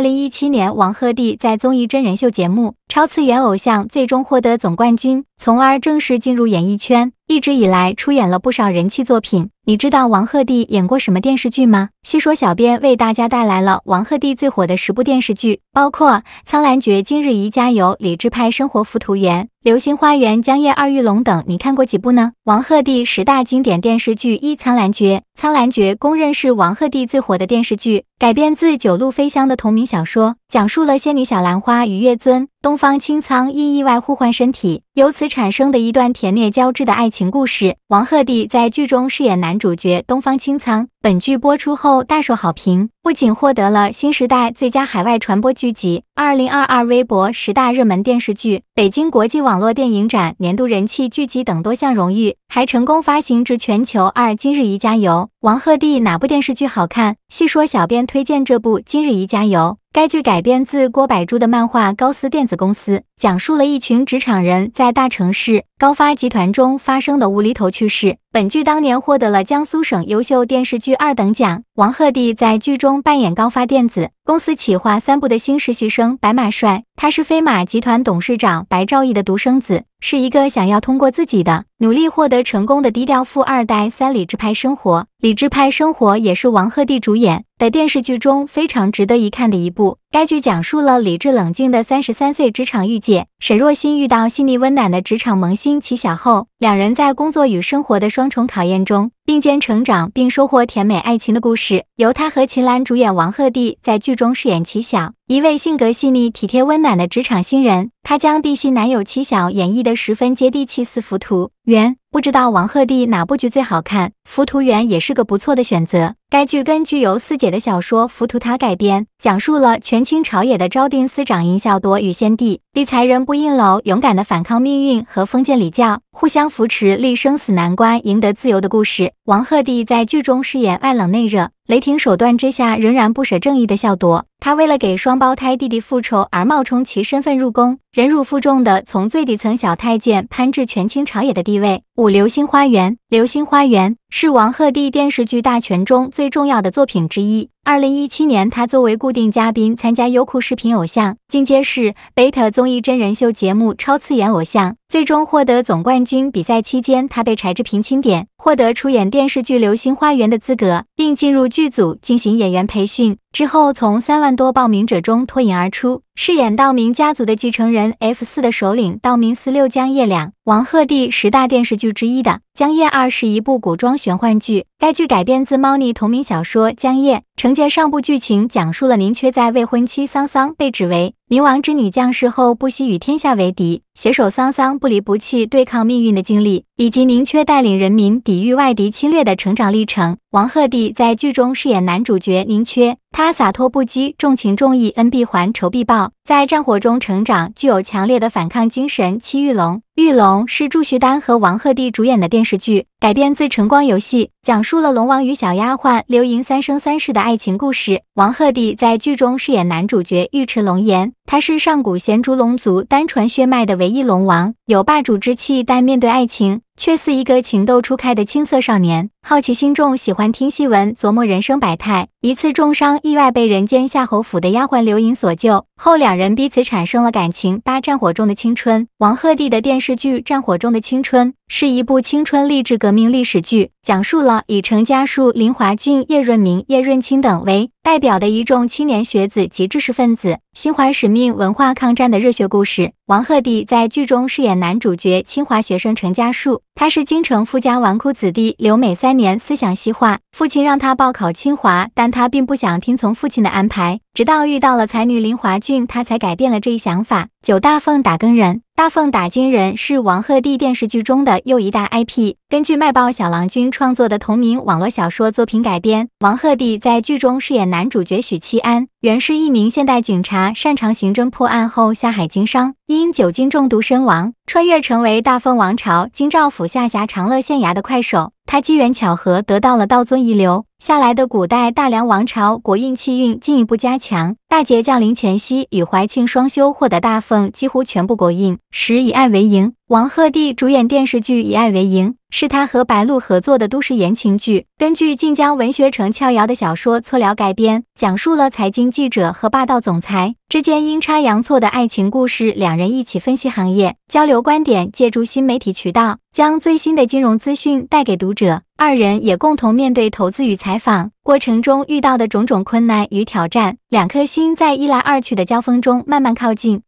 二零一七年，王鹤棣在综艺真人秀节目《超次元偶像》最终获得总冠军，从而正式进入演艺圈。一直以来，出演了不少人气作品。你知道王鹤棣演过什么电视剧吗？细说，小编为大家带来了王鹤棣最火的十部电视剧，包括《苍兰诀》《今日宜家游》《理智派生活》《浮屠缘》。流星花园、江夜、二玉龙等，你看过几部呢？王鹤棣十大经典电视剧一《苍兰诀》。《苍兰诀》公认是王鹤棣最火的电视剧，改编自九鹭非香的同名小说，讲述了仙女小兰花与月尊东方青苍因意外互换身体，由此产生的一段甜虐交织的爱情故事。王鹤棣在剧中饰演男主角东方青苍。本剧播出后大受好评，不仅获得了新时代最佳海外传播剧集、二零二二微博十大热门电视剧、北京国际网络电影展年度人气剧集等多项荣誉，还成功发行至全球。二今日宜加油。王鹤棣哪部电视剧好看？细说，小编推荐这部《今日宜加油》。该剧改编自郭百珠的漫画《高斯电子公司》，讲述了一群职场人在大城市高发集团中发生的无厘头趣事。本剧当年获得了江苏省优秀电视剧二等奖。王鹤棣在剧中扮演高发电子。公司企划三部的新实习生白马帅，他是飞马集团董事长白兆义的独生子，是一个想要通过自己的努力获得成功的低调富二代。三理智派生活，李智派生活也是王鹤棣主演。的电视剧中非常值得一看的一部。该剧讲述了理智冷静的三十三岁职场御姐沈若欣遇到细腻温暖的职场萌新齐晓后，两人在工作与生活的双重考验中并肩成长，并收获甜美爱情的故事。由她和秦岚主演，王鹤棣在剧中饰演齐晓。一位性格细腻、体贴温暖的职场新人，她将地媳男友七小演绎得十分接地气。《浮屠原不知道王鹤棣哪部剧最好看，《浮屠原也是个不错的选择。该剧根据由四姐的小说《浮屠塔》改编。讲述了权倾朝野的昭定司长殷孝铎与先帝立才人不应楼勇敢的反抗命运和封建礼教，互相扶持，历生死难关，赢得自由的故事。王鹤棣在剧中饰演外冷内热、雷霆手段之下仍然不舍正义的孝夺，他为了给双胞胎弟弟复仇而冒充其身份入宫，忍辱负重的从最底层小太监攀至权倾朝野的地位。五流星花园。《流星花园》是王鹤棣电视剧大全中最重要的作品之一。二零一七年，他作为固定嘉宾参加优酷视频偶像，进阶着是贝塔综艺真人秀节目《超次元偶像》。最终获得总冠军。比赛期间，他被柴智屏钦点，获得出演电视剧《流星花园》的资格，并进入剧组进行演员培训。之后，从三万多报名者中脱颖而出，饰演道明家族的继承人 F 四的首领道明寺六江夜两。王鹤棣十大电视剧之一的《江夜二》是一部古装玄幻剧。该剧改编自猫腻同名小说《江夜》，承接上部剧情，讲述了宁缺在未婚妻桑桑被指为冥王之女降世后，不惜与天下为敌，携手桑桑不离不弃对抗命运的经历。以及宁缺带领人民抵御外敌侵略的成长历程。王鹤棣在剧中饰演男主角宁缺，他洒脱不羁，重情重义，恩必还，仇必报，在战火中成长，具有强烈的反抗精神。七玉龙，玉龙是祝绪丹和王鹤棣主演的电视剧，改编自橙光游戏，讲述了龙王与小丫鬟刘盈三生三世的爱情故事。王鹤棣在剧中饰演男主角尉迟龙颜，他是上古贤竹龙族单传血脉的唯一龙王，有霸主之气，但面对爱情。却似一个情窦初开的青涩少年。好奇心重，喜欢听戏文，琢磨人生百态。一次重伤，意外被人间夏侯府的丫鬟刘盈所救，后两人彼此产生了感情。八战火中的青春，王鹤棣的电视剧《战火中的青春》是一部青春励志革命历史剧，讲述了以程嘉树、林华俊、叶润明、叶润清等为代表的一众青年学子及知识分子，心怀使命，文化抗战的热血故事。王鹤棣在剧中饰演男主角清华学生程嘉树，他是京城富家纨绔子弟刘美三。三年思想细化，父亲让他报考清华，但他并不想听从父亲的安排。直到遇到了才女林华俊，他才改变了这一想法。九大凤打更人，大凤打金人是王鹤棣电视剧中的又一大 IP，根据卖报小郎君创作的同名网络小说作品改编。王鹤棣在剧中饰演男主角许七安，原是一名现代警察，擅长刑侦破案，后下海经商，因酒精中毒身亡，穿越成为大凤王朝京兆府下辖长乐县衙的快手。他机缘巧合得到了道尊遗留下来的古代大梁王朝国运气运，进一步加强。大劫降临前夕，与怀庆双修获得大奉几乎全部国运，时以爱为营。王鹤棣主演电视剧《以爱为营》，是他和白鹿合作的都市言情剧，根据晋江文学城翘瑶的小说《错聊》改编，讲述了财经记者和霸道总裁之间阴差阳错的爱情故事。两人一起分析行业，交流观点，借助新媒体渠道。将最新的金融资讯带给读者，二人也共同面对投资与采访过程中遇到的种种困难与挑战，两颗心在一来二去的交锋中慢慢靠近。